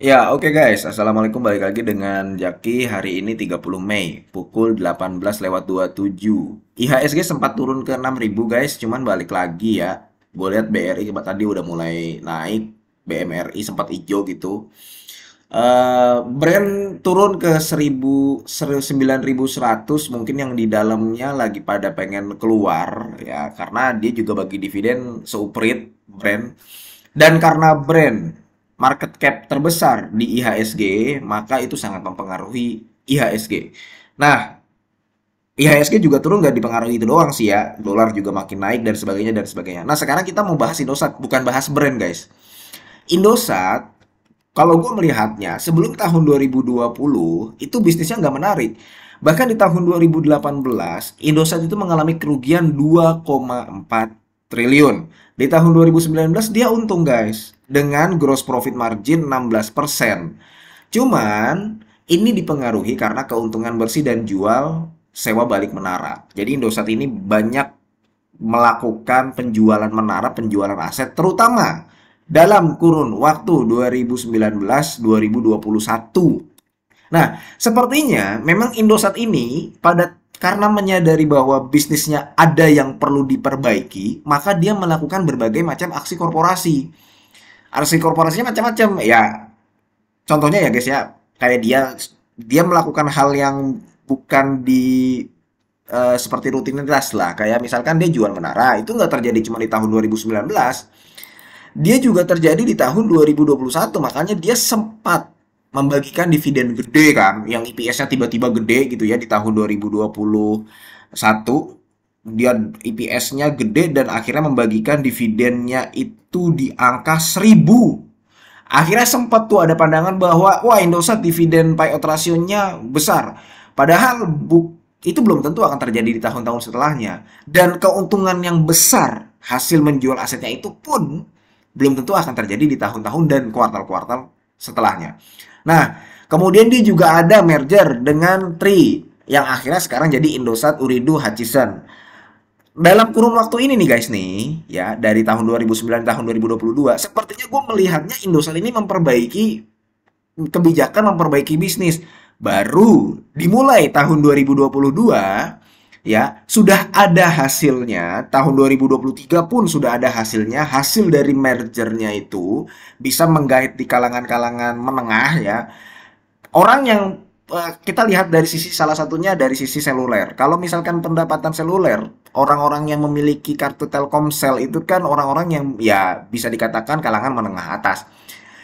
Ya, oke guys. Assalamualaikum balik lagi dengan Jaki. Hari ini 30 Mei, pukul 18 lewat 27. IHSG sempat turun ke 6000 guys, cuman balik lagi ya. Gue lihat BRI tadi udah mulai naik, BMRI sempat hijau gitu. Uh, brand turun ke 1000 9100 mungkin yang di dalamnya lagi pada pengen keluar ya karena dia juga bagi dividen seuprit brand dan karena brand market cap terbesar di IHSG, maka itu sangat mempengaruhi IHSG. Nah, IHSG juga turun nggak dipengaruhi itu doang sih ya. Dolar juga makin naik dan sebagainya dan sebagainya. Nah sekarang kita mau bahas Indosat, bukan bahas brand guys. Indosat, kalau gue melihatnya sebelum tahun 2020 itu bisnisnya nggak menarik. Bahkan di tahun 2018 Indosat itu mengalami kerugian 2,4 triliun. Di tahun 2019 dia untung guys dengan gross profit margin 16%. Cuman ini dipengaruhi karena keuntungan bersih dan jual sewa balik menara. Jadi Indosat ini banyak melakukan penjualan menara, penjualan aset terutama dalam kurun waktu 2019-2021. Nah, sepertinya memang Indosat ini pada karena menyadari bahwa bisnisnya ada yang perlu diperbaiki, maka dia melakukan berbagai macam aksi korporasi. Aksi korporasinya macam-macam. Ya, contohnya ya guys ya, kayak dia dia melakukan hal yang bukan di uh, seperti rutinitas lah. Kayak misalkan dia jual menara, itu nggak terjadi cuma di tahun 2019. Dia juga terjadi di tahun 2021, makanya dia sempat membagikan dividen gede kan yang EPS-nya tiba-tiba gede gitu ya di tahun 2021 dia EPS-nya gede dan akhirnya membagikan dividennya itu di angka 1000 Akhirnya sempat tuh ada pandangan bahwa wah Indosat dividen payout rasionya besar. Padahal bu, itu belum tentu akan terjadi di tahun-tahun setelahnya. Dan keuntungan yang besar hasil menjual asetnya itu pun belum tentu akan terjadi di tahun-tahun dan kuartal-kuartal setelahnya. Nah, kemudian dia juga ada merger dengan Tri yang akhirnya sekarang jadi Indosat Uridu Hutchison. Dalam kurun waktu ini nih guys nih, ya dari tahun 2009 tahun 2022, sepertinya gue melihatnya Indosat ini memperbaiki kebijakan memperbaiki bisnis. Baru dimulai tahun 2022 ya sudah ada hasilnya tahun 2023 pun sudah ada hasilnya hasil dari mergernya itu bisa menggait di kalangan-kalangan menengah ya orang yang eh, kita lihat dari sisi salah satunya dari sisi seluler. Kalau misalkan pendapatan seluler, orang-orang yang memiliki kartu Telkomsel itu kan orang-orang yang ya bisa dikatakan kalangan menengah atas.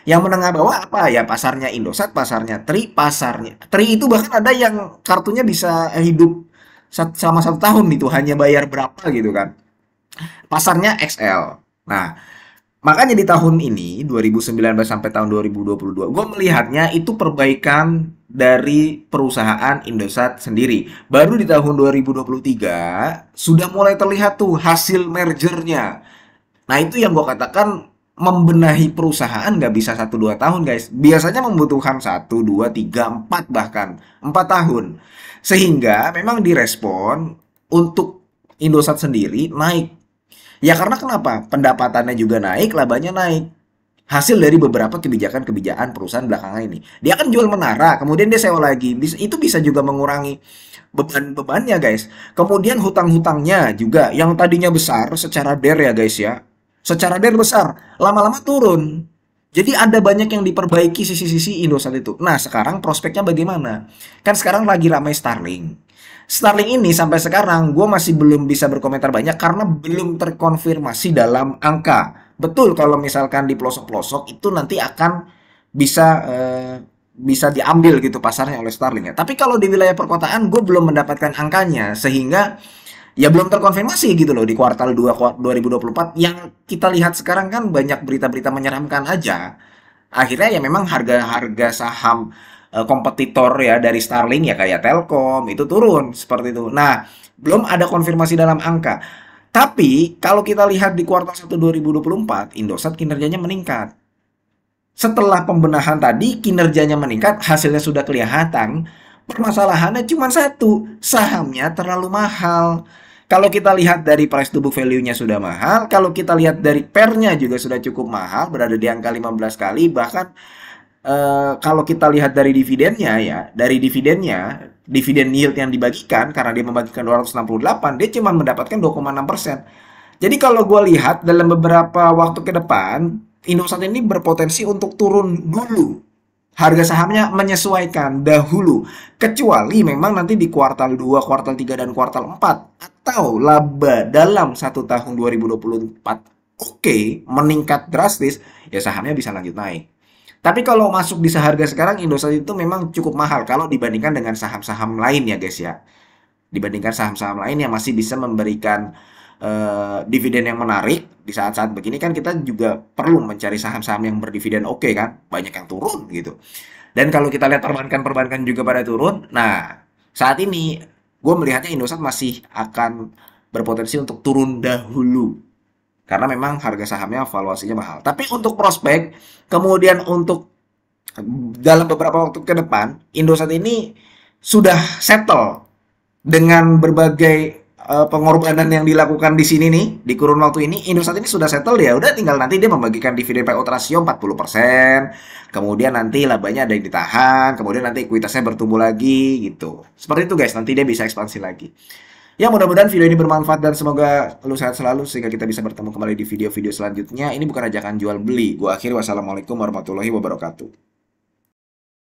Yang menengah bawah apa ya pasarnya Indosat, pasarnya Tri, pasarnya Tri itu bahkan ada yang kartunya bisa hidup selama satu tahun itu hanya bayar berapa gitu kan pasarnya XL nah makanya di tahun ini 2019 sampai tahun 2022 gue melihatnya itu perbaikan dari perusahaan Indosat sendiri baru di tahun 2023 sudah mulai terlihat tuh hasil mergernya nah itu yang gue katakan membenahi perusahaan nggak bisa satu dua tahun guys biasanya membutuhkan satu dua tiga empat bahkan empat tahun sehingga memang direspon untuk Indosat sendiri naik ya karena kenapa pendapatannya juga naik labanya naik hasil dari beberapa kebijakan-kebijakan perusahaan belakangan ini dia akan jual menara kemudian dia sewa lagi itu bisa juga mengurangi beban-bebannya guys kemudian hutang-hutangnya juga yang tadinya besar secara der ya guys ya secara dari besar lama-lama turun jadi ada banyak yang diperbaiki sisi-sisi Indosat itu. Nah, sekarang prospeknya bagaimana? Kan sekarang lagi ramai Starling. Starling ini sampai sekarang gue masih belum bisa berkomentar banyak karena belum terkonfirmasi dalam angka. Betul kalau misalkan di pelosok-pelosok itu nanti akan bisa eh, bisa diambil gitu pasarnya oleh Starlink ya. Tapi kalau di wilayah perkotaan gue belum mendapatkan angkanya sehingga ya belum terkonfirmasi gitu loh di kuartal 2 2024 yang kita lihat sekarang kan banyak berita-berita menyeramkan aja. Akhirnya ya memang harga-harga saham eh, kompetitor ya dari Starlink ya kayak Telkom itu turun seperti itu. Nah, belum ada konfirmasi dalam angka. Tapi kalau kita lihat di kuartal 1 2024, Indosat kinerjanya meningkat. Setelah pembenahan tadi, kinerjanya meningkat, hasilnya sudah kelihatan. Permasalahannya cuma satu, sahamnya terlalu mahal. Kalau kita lihat dari price to book value-nya sudah mahal, kalau kita lihat dari pernya juga sudah cukup mahal, berada di angka 15 kali, bahkan Uh, kalau kita lihat dari dividennya ya, dari dividennya, dividen yield yang dibagikan karena dia membagikan 268, dia cuma mendapatkan 2,6%. Jadi kalau gue lihat dalam beberapa waktu ke depan, Indosat ini berpotensi untuk turun dulu harga sahamnya menyesuaikan dahulu kecuali memang nanti di kuartal 2, kuartal 3 dan kuartal 4 atau laba dalam satu tahun 2024 oke okay, meningkat drastis ya sahamnya bisa lanjut naik tapi kalau masuk di seharga sekarang Indosat itu memang cukup mahal kalau dibandingkan dengan saham-saham lain ya guys ya dibandingkan saham-saham lain yang masih bisa memberikan Eh, dividen yang menarik di saat-saat begini kan kita juga perlu mencari saham-saham yang berdividen oke okay, kan banyak yang turun gitu dan kalau kita lihat perbankan-perbankan juga pada turun nah saat ini gue melihatnya Indosat masih akan berpotensi untuk turun dahulu karena memang harga sahamnya valuasinya mahal tapi untuk prospek kemudian untuk dalam beberapa waktu ke depan Indosat ini sudah settle dengan berbagai Eh, pengorbanan yang dilakukan di sini nih di kurun waktu ini Indosat ini sudah settle ya udah tinggal nanti dia membagikan dividen payout ratio 40% kemudian nanti labanya ada yang ditahan kemudian nanti ekuitasnya bertumbuh lagi gitu seperti itu guys nanti dia bisa ekspansi lagi Ya mudah-mudahan video ini bermanfaat dan semoga lu sehat selalu sehingga kita bisa bertemu kembali di video-video selanjutnya. Ini bukan ajakan jual beli. Gua akhir wassalamualaikum warahmatullahi wabarakatuh.